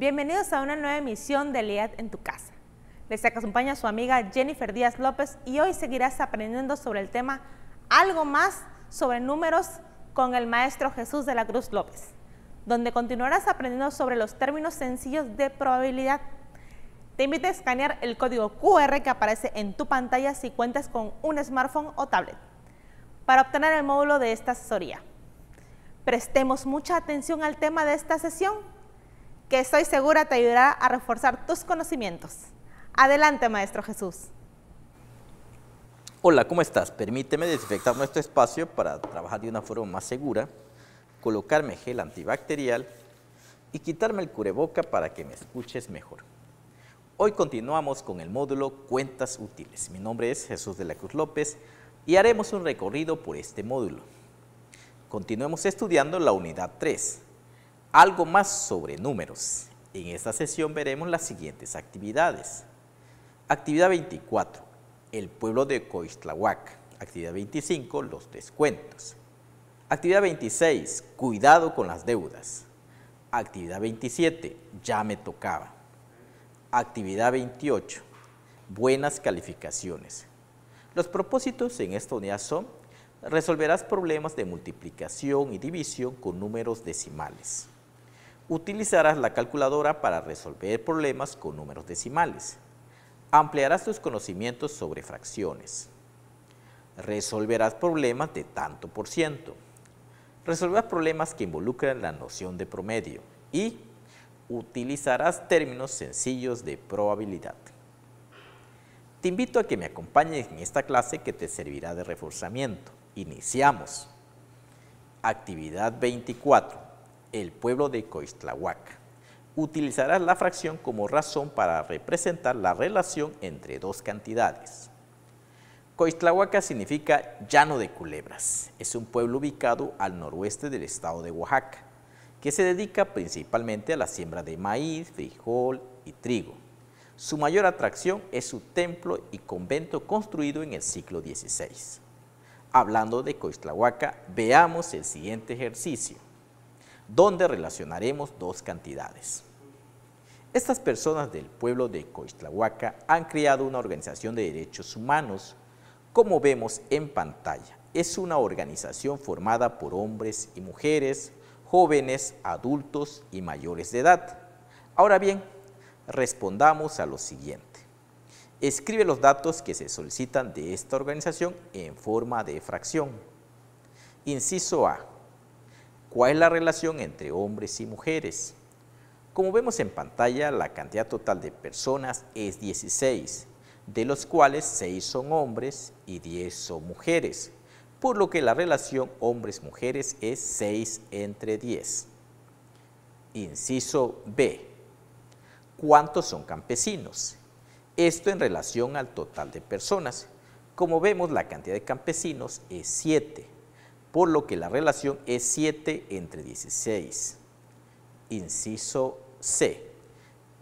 Bienvenidos a una nueva emisión de LEAD en tu casa. Les acompaña su amiga Jennifer Díaz López y hoy seguirás aprendiendo sobre el tema Algo más sobre números con el maestro Jesús de la Cruz López, donde continuarás aprendiendo sobre los términos sencillos de probabilidad. Te invito a escanear el código QR que aparece en tu pantalla si cuentas con un smartphone o tablet para obtener el módulo de esta asesoría. Prestemos mucha atención al tema de esta sesión que estoy segura te ayudará a reforzar tus conocimientos. Adelante, Maestro Jesús. Hola, ¿cómo estás? Permíteme desinfectar nuestro espacio para trabajar de una forma más segura, colocarme gel antibacterial y quitarme el cureboca para que me escuches mejor. Hoy continuamos con el módulo Cuentas Útiles. Mi nombre es Jesús de la Cruz López y haremos un recorrido por este módulo. Continuemos estudiando la unidad 3, algo más sobre números. En esta sesión veremos las siguientes actividades. Actividad 24, el pueblo de Coistlahuac. Actividad 25, los descuentos. Actividad 26, cuidado con las deudas. Actividad 27, ya me tocaba. Actividad 28, buenas calificaciones. Los propósitos en esta unidad son, resolverás problemas de multiplicación y división con números decimales. Utilizarás la calculadora para resolver problemas con números decimales. Ampliarás tus conocimientos sobre fracciones. Resolverás problemas de tanto por ciento. Resolverás problemas que involucran la noción de promedio. Y utilizarás términos sencillos de probabilidad. Te invito a que me acompañes en esta clase que te servirá de reforzamiento. Iniciamos. Actividad 24 el pueblo de Coistlahuaca. Utilizará la fracción como razón para representar la relación entre dos cantidades. Coistlahuaca significa llano de culebras. Es un pueblo ubicado al noroeste del estado de Oaxaca, que se dedica principalmente a la siembra de maíz, frijol y trigo. Su mayor atracción es su templo y convento construido en el siglo XVI. Hablando de Coistlahuaca, veamos el siguiente ejercicio donde relacionaremos dos cantidades. Estas personas del pueblo de Coixtlahuaca han creado una organización de derechos humanos. Como vemos en pantalla, es una organización formada por hombres y mujeres, jóvenes, adultos y mayores de edad. Ahora bien, respondamos a lo siguiente. Escribe los datos que se solicitan de esta organización en forma de fracción. Inciso A. ¿Cuál es la relación entre hombres y mujeres? Como vemos en pantalla, la cantidad total de personas es 16, de los cuales 6 son hombres y 10 son mujeres, por lo que la relación hombres-mujeres es 6 entre 10. Inciso B. ¿Cuántos son campesinos? Esto en relación al total de personas. Como vemos, la cantidad de campesinos es 7 por lo que la relación es 7 entre 16. Inciso C.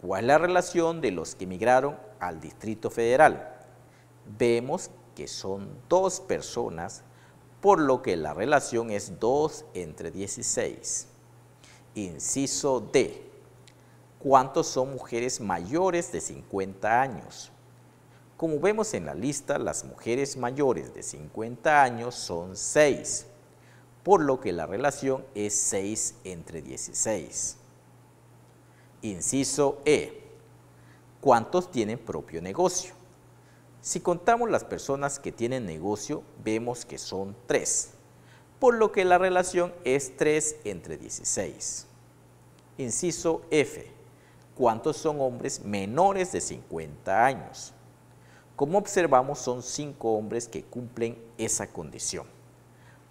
¿Cuál es la relación de los que emigraron al Distrito Federal? Vemos que son dos personas, por lo que la relación es 2 entre 16. Inciso D. ¿Cuántos son mujeres mayores de 50 años? Como vemos en la lista, las mujeres mayores de 50 años son 6 por lo que la relación es 6 entre 16. Inciso E. ¿Cuántos tienen propio negocio? Si contamos las personas que tienen negocio, vemos que son 3, por lo que la relación es 3 entre 16. Inciso F. ¿Cuántos son hombres menores de 50 años? Como observamos, son 5 hombres que cumplen esa condición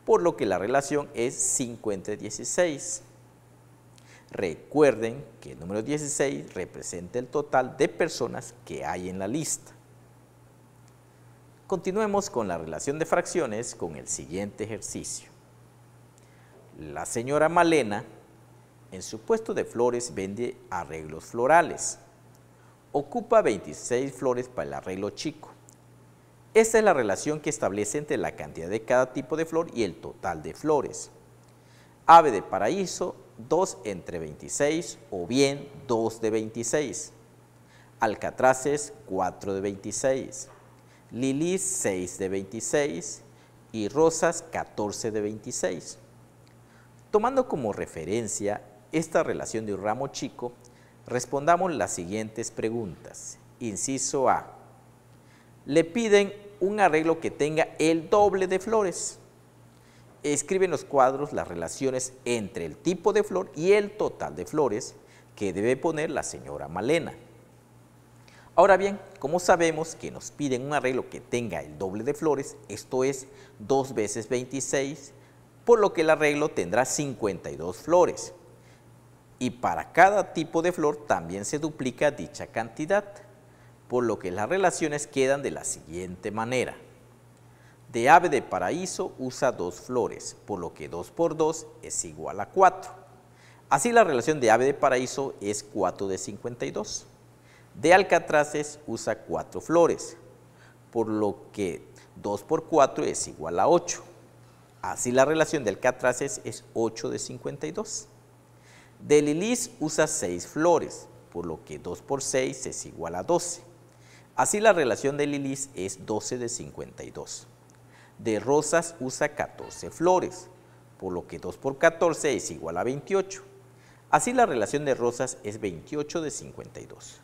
por lo que la relación es 5 entre 16. Recuerden que el número 16 representa el total de personas que hay en la lista. Continuemos con la relación de fracciones con el siguiente ejercicio. La señora Malena en su puesto de flores vende arreglos florales. Ocupa 26 flores para el arreglo chico. Esta es la relación que establece entre la cantidad de cada tipo de flor y el total de flores. Ave de paraíso, 2 entre 26 o bien 2 de 26. Alcatraces, 4 de 26. Lilis, 6 de 26. Y rosas, 14 de 26. Tomando como referencia esta relación de un ramo chico, respondamos las siguientes preguntas. Inciso A. Le piden un arreglo que tenga el doble de flores. Escribe en los cuadros las relaciones entre el tipo de flor y el total de flores que debe poner la señora Malena. Ahora bien, como sabemos que nos piden un arreglo que tenga el doble de flores, esto es 2 veces 26, por lo que el arreglo tendrá 52 flores. Y para cada tipo de flor también se duplica dicha cantidad por lo que las relaciones quedan de la siguiente manera. De ave de paraíso usa dos flores, por lo que 2 por 2 es igual a 4. Así la relación de ave de paraíso es 4 de 52. De alcatraces usa 4 flores, por lo que 2 por 4 es igual a 8. Así la relación de alcatraces es 8 de 52. De lilis usa 6 flores, por lo que 2 por 6 es igual a 12. Así la relación de Lilis es 12 de 52. De rosas usa 14 flores, por lo que 2 por 14 es igual a 28. Así la relación de rosas es 28 de 52.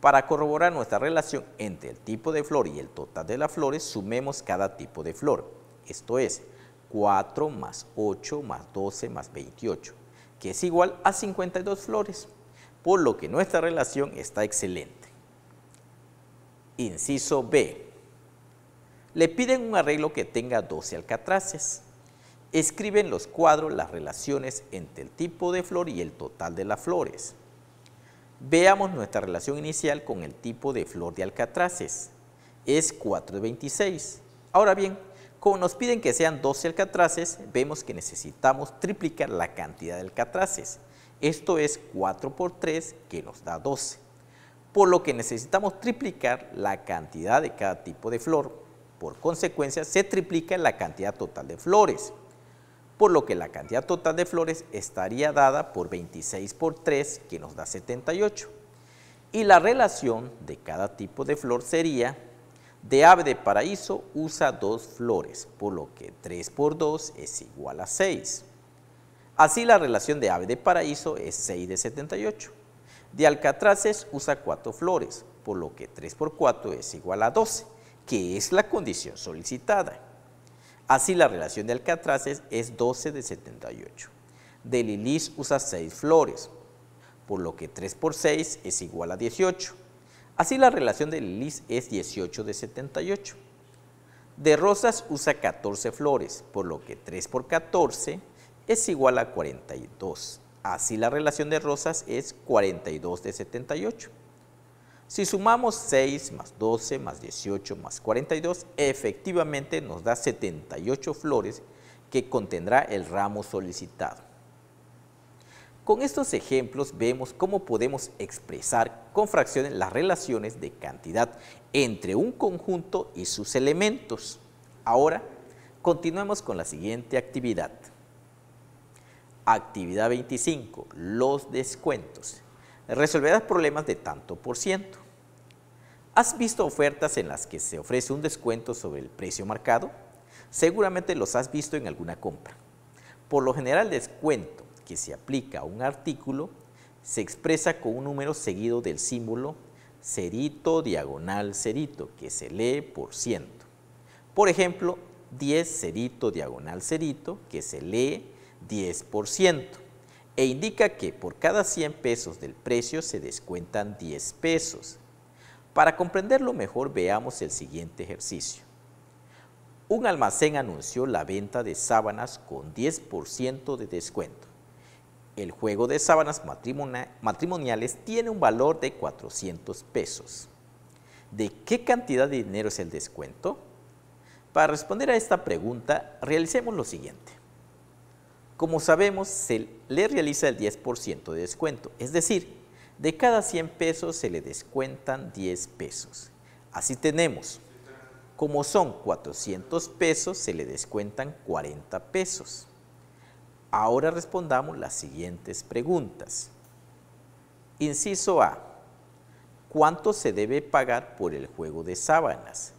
Para corroborar nuestra relación entre el tipo de flor y el total de las flores, sumemos cada tipo de flor. Esto es 4 más 8 más 12 más 28, que es igual a 52 flores, por lo que nuestra relación está excelente. Inciso B. Le piden un arreglo que tenga 12 alcatraces. Escriben los cuadros las relaciones entre el tipo de flor y el total de las flores. Veamos nuestra relación inicial con el tipo de flor de alcatraces. Es 4 de 26. Ahora bien, como nos piden que sean 12 alcatraces, vemos que necesitamos triplicar la cantidad de alcatraces. Esto es 4 por 3 que nos da 12 por lo que necesitamos triplicar la cantidad de cada tipo de flor. Por consecuencia, se triplica la cantidad total de flores, por lo que la cantidad total de flores estaría dada por 26 por 3, que nos da 78. Y la relación de cada tipo de flor sería, de ave de paraíso usa dos flores, por lo que 3 por 2 es igual a 6. Así la relación de ave de paraíso es 6 de 78. De alcatraces usa cuatro flores, por lo que 3 por 4 es igual a 12, que es la condición solicitada. Así la relación de alcatraces es 12 de 78. De lilis usa 6 flores, por lo que 3 por 6 es igual a 18. Así la relación de lilis es 18 de 78. De rosas usa 14 flores, por lo que 3 por 14 es igual a 42. Así la relación de Rosas es 42 de 78. Si sumamos 6 más 12 más 18 más 42, efectivamente nos da 78 flores que contendrá el ramo solicitado. Con estos ejemplos vemos cómo podemos expresar con fracciones las relaciones de cantidad entre un conjunto y sus elementos. Ahora, continuemos con la siguiente actividad. Actividad 25, los descuentos. Resolverás problemas de tanto por ciento. ¿Has visto ofertas en las que se ofrece un descuento sobre el precio marcado? Seguramente los has visto en alguna compra. Por lo general el descuento que se aplica a un artículo se expresa con un número seguido del símbolo cerito diagonal cerito que se lee por ciento. Por ejemplo, 10 cerito diagonal cerito que se lee por 10% e indica que por cada 100 pesos del precio se descuentan 10 pesos. Para comprenderlo mejor veamos el siguiente ejercicio. Un almacén anunció la venta de sábanas con 10% de descuento. El juego de sábanas matrimoniales tiene un valor de 400 pesos. ¿De qué cantidad de dinero es el descuento? Para responder a esta pregunta, realicemos lo siguiente. Como sabemos, se le realiza el 10% de descuento, es decir, de cada 100 pesos se le descuentan 10 pesos. Así tenemos, como son 400 pesos, se le descuentan 40 pesos. Ahora respondamos las siguientes preguntas. Inciso A. ¿Cuánto se debe pagar por el juego de sábanas?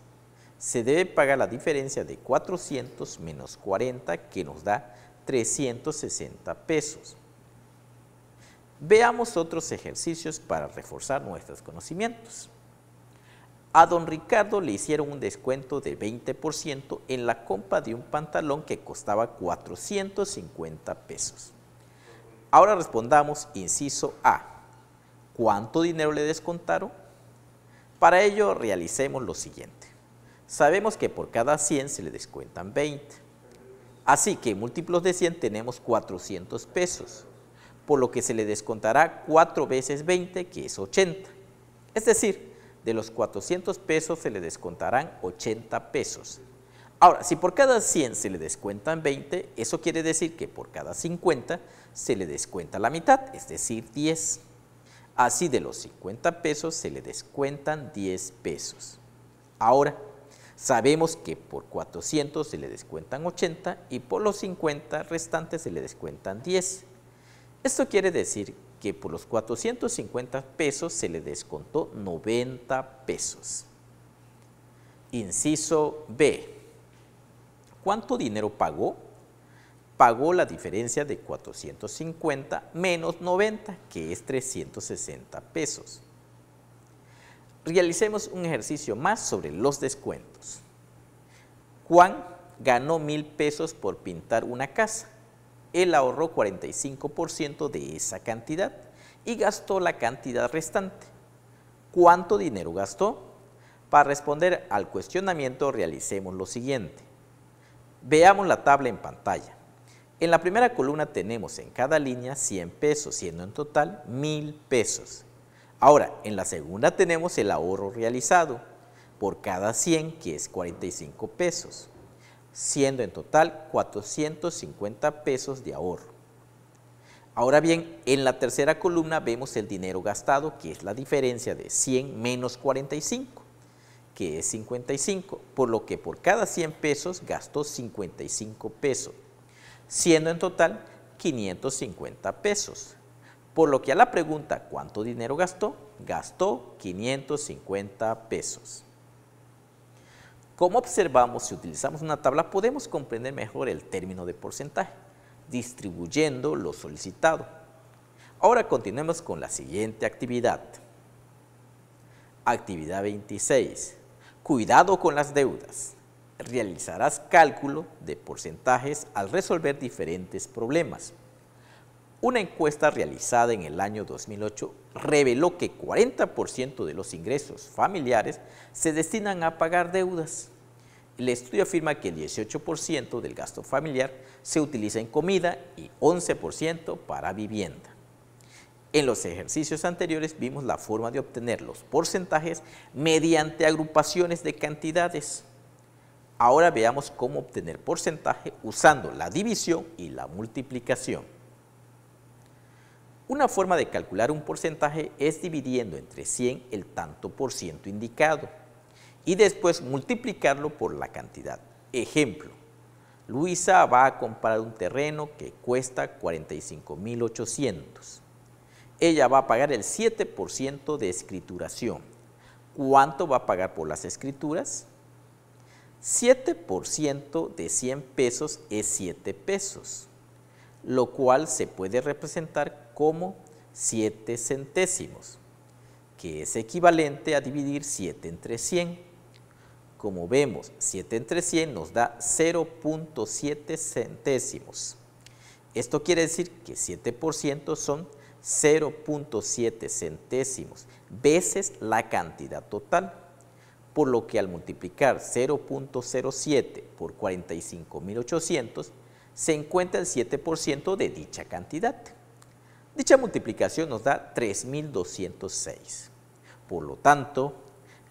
Se debe pagar la diferencia de 400 menos 40 que nos da 360 pesos. Veamos otros ejercicios para reforzar nuestros conocimientos. A don Ricardo le hicieron un descuento de 20% en la compra de un pantalón que costaba 450 pesos. Ahora respondamos inciso A. ¿Cuánto dinero le descontaron? Para ello realicemos lo siguiente. Sabemos que por cada 100 se le descuentan 20 Así que múltiplos de 100 tenemos 400 pesos, por lo que se le descontará 4 veces 20, que es 80. Es decir, de los 400 pesos se le descontarán 80 pesos. Ahora, si por cada 100 se le descuentan 20, eso quiere decir que por cada 50 se le descuenta la mitad, es decir, 10. Así de los 50 pesos se le descuentan 10 pesos. Ahora, Sabemos que por 400 se le descuentan 80 y por los 50 restantes se le descuentan 10. Esto quiere decir que por los 450 pesos se le descontó 90 pesos. Inciso B. ¿Cuánto dinero pagó? Pagó la diferencia de 450 menos 90, que es 360 pesos. Realicemos un ejercicio más sobre los descuentos. Juan ganó mil pesos por pintar una casa. Él ahorró 45% de esa cantidad y gastó la cantidad restante. ¿Cuánto dinero gastó? Para responder al cuestionamiento realicemos lo siguiente. Veamos la tabla en pantalla. En la primera columna tenemos en cada línea 100 pesos, siendo en total mil pesos. Ahora, en la segunda tenemos el ahorro realizado por cada 100, que es 45 pesos, siendo en total 450 pesos de ahorro. Ahora bien, en la tercera columna vemos el dinero gastado, que es la diferencia de 100 menos 45, que es 55, por lo que por cada 100 pesos gastó 55 pesos, siendo en total 550 pesos. Por lo que a la pregunta, ¿cuánto dinero gastó? Gastó 550 pesos. Como observamos, si utilizamos una tabla podemos comprender mejor el término de porcentaje, distribuyendo lo solicitado. Ahora continuemos con la siguiente actividad. Actividad 26. Cuidado con las deudas. Realizarás cálculo de porcentajes al resolver diferentes problemas. Una encuesta realizada en el año 2008 reveló que 40% de los ingresos familiares se destinan a pagar deudas. El estudio afirma que el 18% del gasto familiar se utiliza en comida y 11% para vivienda. En los ejercicios anteriores vimos la forma de obtener los porcentajes mediante agrupaciones de cantidades. Ahora veamos cómo obtener porcentaje usando la división y la multiplicación. Una forma de calcular un porcentaje es dividiendo entre 100 el tanto por ciento indicado y después multiplicarlo por la cantidad. Ejemplo, Luisa va a comprar un terreno que cuesta 45.800. Ella va a pagar el 7% de escrituración. ¿Cuánto va a pagar por las escrituras? 7% de 100 pesos es 7 pesos, lo cual se puede representar como 7 centésimos, que es equivalente a dividir 7 entre 100. Como vemos, 7 entre 100 nos da 0.7 centésimos. Esto quiere decir que 7% son 0.7 centésimos veces la cantidad total, por lo que al multiplicar 0.07 por 45.800 se encuentra el 7% de dicha cantidad. Dicha multiplicación nos da 3.206. Por lo tanto,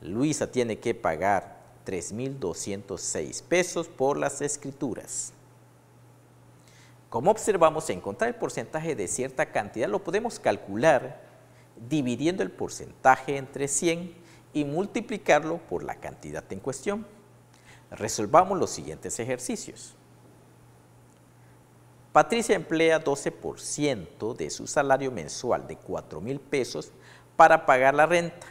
Luisa tiene que pagar 3.206 pesos por las escrituras. Como observamos, encontrar el porcentaje de cierta cantidad lo podemos calcular dividiendo el porcentaje entre 100 y multiplicarlo por la cantidad en cuestión. Resolvamos los siguientes ejercicios. Patricia emplea 12% de su salario mensual de 4 mil pesos para pagar la renta.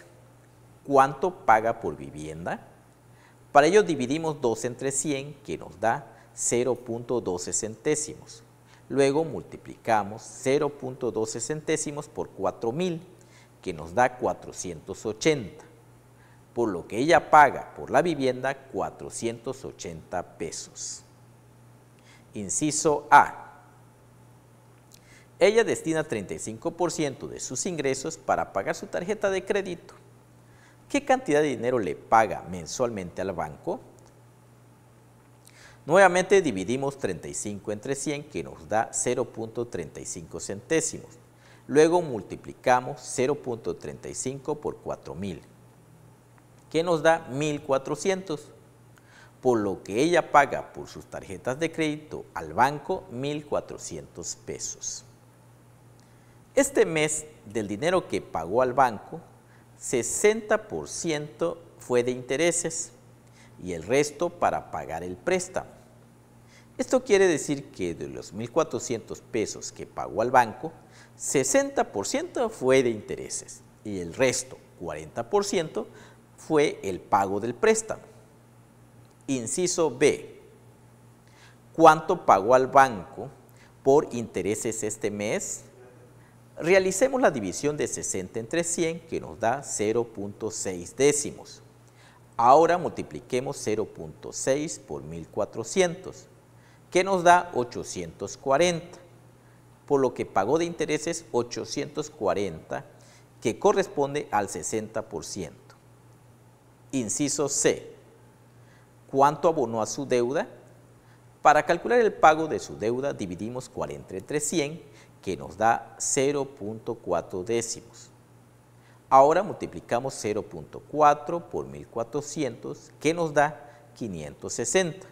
¿Cuánto paga por vivienda? Para ello dividimos 12 entre 100 que nos da 0.12 centésimos. Luego multiplicamos 0.12 centésimos por 4.000 que nos da 480. Por lo que ella paga por la vivienda 480 pesos. Inciso A ella destina 35% de sus ingresos para pagar su tarjeta de crédito. ¿Qué cantidad de dinero le paga mensualmente al banco? Nuevamente dividimos 35 entre 100 que nos da 0.35 centésimos. Luego multiplicamos 0.35 por 4.000 que nos da 1.400 por lo que ella paga por sus tarjetas de crédito al banco 1.400 pesos. Este mes, del dinero que pagó al banco, 60% fue de intereses y el resto para pagar el préstamo. Esto quiere decir que de los 1.400 pesos que pagó al banco, 60% fue de intereses y el resto, 40%, fue el pago del préstamo. Inciso B. ¿Cuánto pagó al banco por intereses este mes? Realicemos la división de 60 entre 100 que nos da 0.6 décimos. Ahora multipliquemos 0.6 por 1400 que nos da 840, por lo que pagó de intereses 840 que corresponde al 60%. Inciso C. ¿Cuánto abonó a su deuda? Para calcular el pago de su deuda dividimos 40 entre 100 que nos da 0.4 décimos. Ahora multiplicamos 0.4 por 1400, que nos da 560.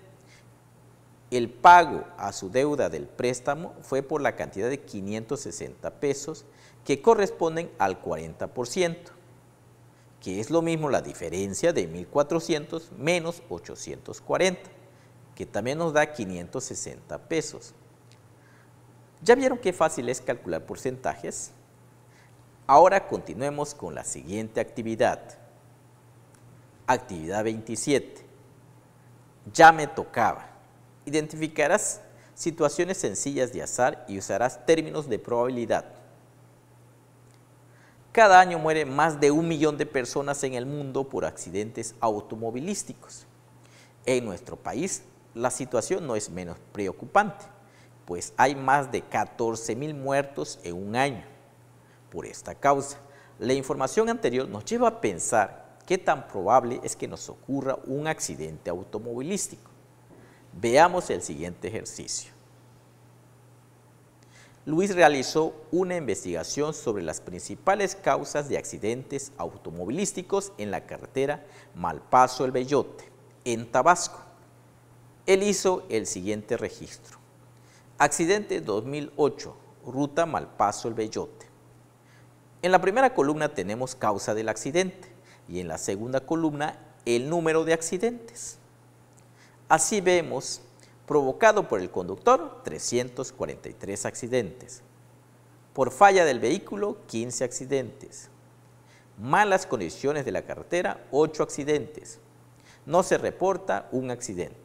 El pago a su deuda del préstamo fue por la cantidad de 560 pesos, que corresponden al 40%, que es lo mismo la diferencia de 1400 menos 840, que también nos da 560 pesos. ¿Ya vieron qué fácil es calcular porcentajes? Ahora continuemos con la siguiente actividad. Actividad 27. Ya me tocaba. Identificarás situaciones sencillas de azar y usarás términos de probabilidad. Cada año muere más de un millón de personas en el mundo por accidentes automovilísticos. En nuestro país, la situación no es menos preocupante pues hay más de 14 mil muertos en un año por esta causa. La información anterior nos lleva a pensar qué tan probable es que nos ocurra un accidente automovilístico. Veamos el siguiente ejercicio. Luis realizó una investigación sobre las principales causas de accidentes automovilísticos en la carretera Malpaso El Bellote, en Tabasco. Él hizo el siguiente registro. Accidente 2008, ruta Malpaso el Bellote. En la primera columna tenemos causa del accidente y en la segunda columna el número de accidentes. Así vemos, provocado por el conductor, 343 accidentes. Por falla del vehículo, 15 accidentes. Malas condiciones de la carretera, 8 accidentes. No se reporta un accidente.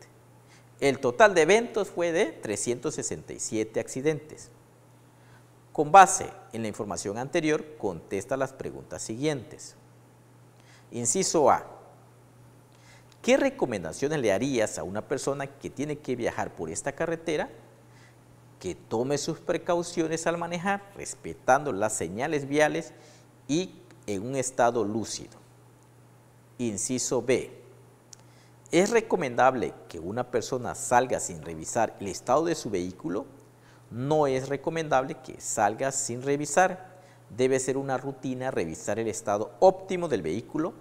El total de eventos fue de 367 accidentes. Con base en la información anterior, contesta las preguntas siguientes. Inciso A. ¿Qué recomendaciones le harías a una persona que tiene que viajar por esta carretera? Que tome sus precauciones al manejar, respetando las señales viales y en un estado lúcido. Inciso B ¿Es recomendable que una persona salga sin revisar el estado de su vehículo? No es recomendable que salga sin revisar. Debe ser una rutina revisar el estado óptimo del vehículo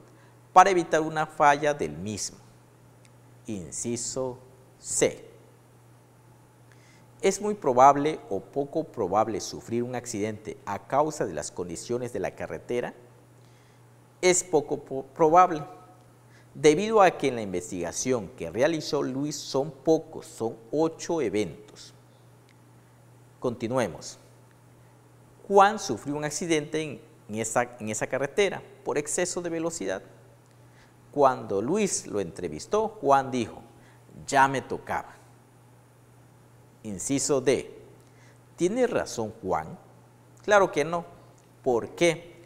para evitar una falla del mismo. Inciso C. Es muy probable o poco probable sufrir un accidente a causa de las condiciones de la carretera. Es poco probable debido a que en la investigación que realizó Luis son pocos, son ocho eventos. Continuemos. Juan sufrió un accidente en, esa, carretera por exceso de velocidad. Cuando Luis lo entrevistó, Juan dijo, ya me tocaba. Inciso D. ¿Tiene razón Juan? Claro que no. ¿Por qué?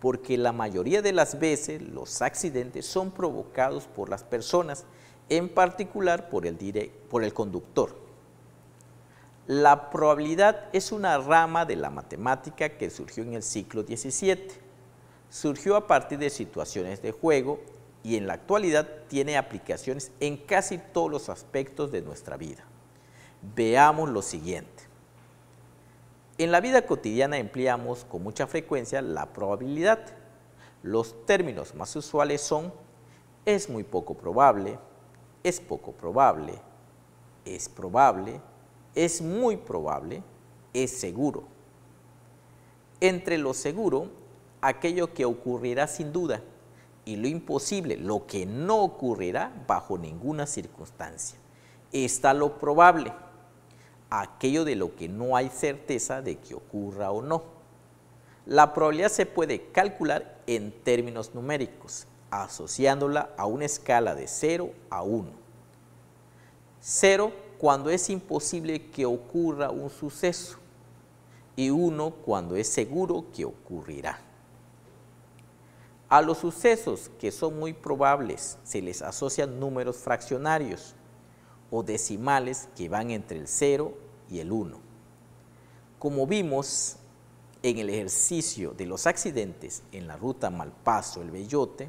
porque la mayoría de las veces los accidentes son provocados por las personas, en particular por el, por el conductor. La probabilidad es una rama de la matemática que surgió en el siglo XVII. Surgió a partir de situaciones de juego y en la actualidad tiene aplicaciones en casi todos los aspectos de nuestra vida. Veamos lo siguiente. En la vida cotidiana empleamos con mucha frecuencia la probabilidad. Los términos más usuales son es muy poco probable, es poco probable, es probable, es muy probable, es seguro. Entre lo seguro, aquello que ocurrirá sin duda y lo imposible, lo que no ocurrirá bajo ninguna circunstancia. Está lo probable aquello de lo que no hay certeza de que ocurra o no. La probabilidad se puede calcular en términos numéricos, asociándola a una escala de 0 a 1. 0 cuando es imposible que ocurra un suceso y 1 cuando es seguro que ocurrirá. A los sucesos que son muy probables se les asocian números fraccionarios, o decimales que van entre el 0 y el 1. Como vimos en el ejercicio de los accidentes en la ruta Malpaso-El Bellote,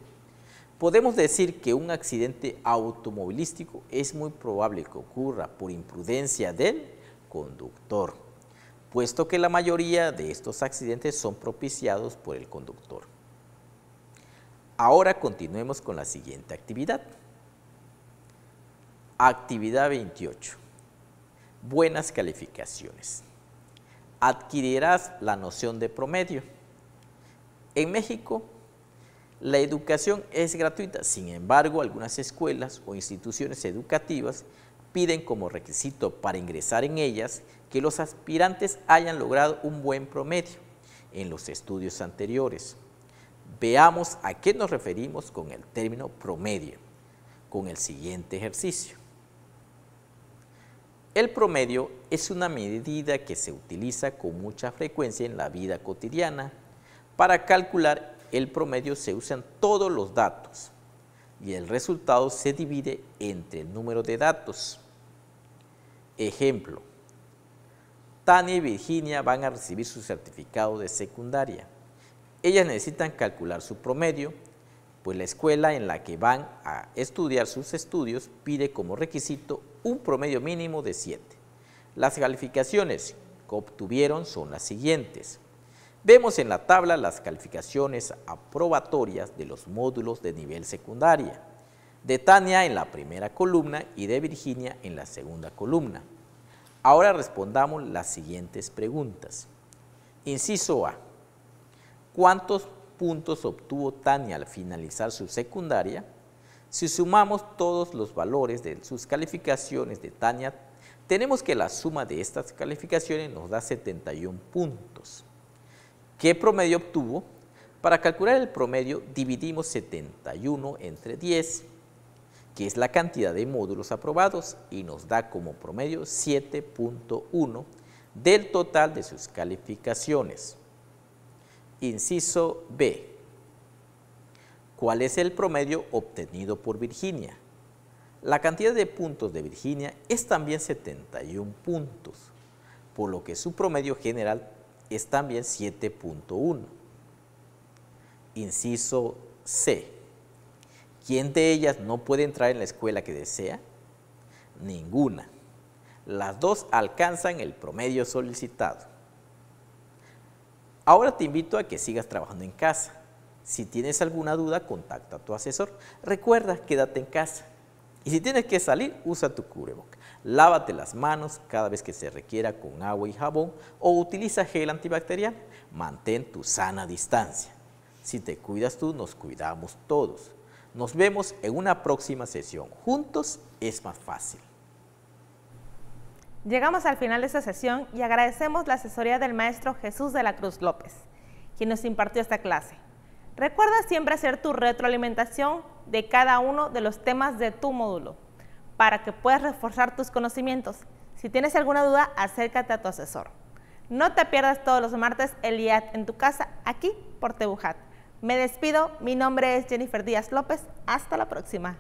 podemos decir que un accidente automovilístico es muy probable que ocurra por imprudencia del conductor, puesto que la mayoría de estos accidentes son propiciados por el conductor. Ahora continuemos con la siguiente actividad. Actividad 28. Buenas calificaciones. Adquirirás la noción de promedio. En México, la educación es gratuita, sin embargo, algunas escuelas o instituciones educativas piden como requisito para ingresar en ellas que los aspirantes hayan logrado un buen promedio en los estudios anteriores. Veamos a qué nos referimos con el término promedio, con el siguiente ejercicio. El promedio es una medida que se utiliza con mucha frecuencia en la vida cotidiana. Para calcular el promedio se usan todos los datos y el resultado se divide entre el número de datos. Ejemplo, Tania y Virginia van a recibir su certificado de secundaria. Ellas necesitan calcular su promedio, pues la escuela en la que van a estudiar sus estudios pide como requisito un promedio mínimo de 7. Las calificaciones que obtuvieron son las siguientes. Vemos en la tabla las calificaciones aprobatorias de los módulos de nivel secundaria, de Tania en la primera columna y de Virginia en la segunda columna. Ahora respondamos las siguientes preguntas. Inciso A. ¿Cuántos puntos obtuvo Tania al finalizar su secundaria? Si sumamos todos los valores de sus calificaciones de Tania, tenemos que la suma de estas calificaciones nos da 71 puntos. ¿Qué promedio obtuvo? Para calcular el promedio dividimos 71 entre 10, que es la cantidad de módulos aprobados y nos da como promedio 7.1 del total de sus calificaciones. Inciso B cuál es el promedio obtenido por Virginia. La cantidad de puntos de Virginia es también 71 puntos, por lo que su promedio general es también 7.1. Inciso C. ¿Quién de ellas no puede entrar en la escuela que desea? Ninguna. Las dos alcanzan el promedio solicitado. Ahora te invito a que sigas trabajando en casa si tienes alguna duda, contacta a tu asesor. Recuerda, quédate en casa. Y si tienes que salir, usa tu cubreboca. Lávate las manos cada vez que se requiera con agua y jabón o utiliza gel antibacterial. Mantén tu sana distancia. Si te cuidas tú, nos cuidamos todos. Nos vemos en una próxima sesión. Juntos es más fácil. Llegamos al final de esta sesión y agradecemos la asesoría del maestro Jesús de la Cruz López, quien nos impartió esta clase. Recuerda siempre hacer tu retroalimentación de cada uno de los temas de tu módulo para que puedas reforzar tus conocimientos. Si tienes alguna duda, acércate a tu asesor. No te pierdas todos los martes el IAT en tu casa, aquí por Tebuhat. Me despido, mi nombre es Jennifer Díaz López, hasta la próxima.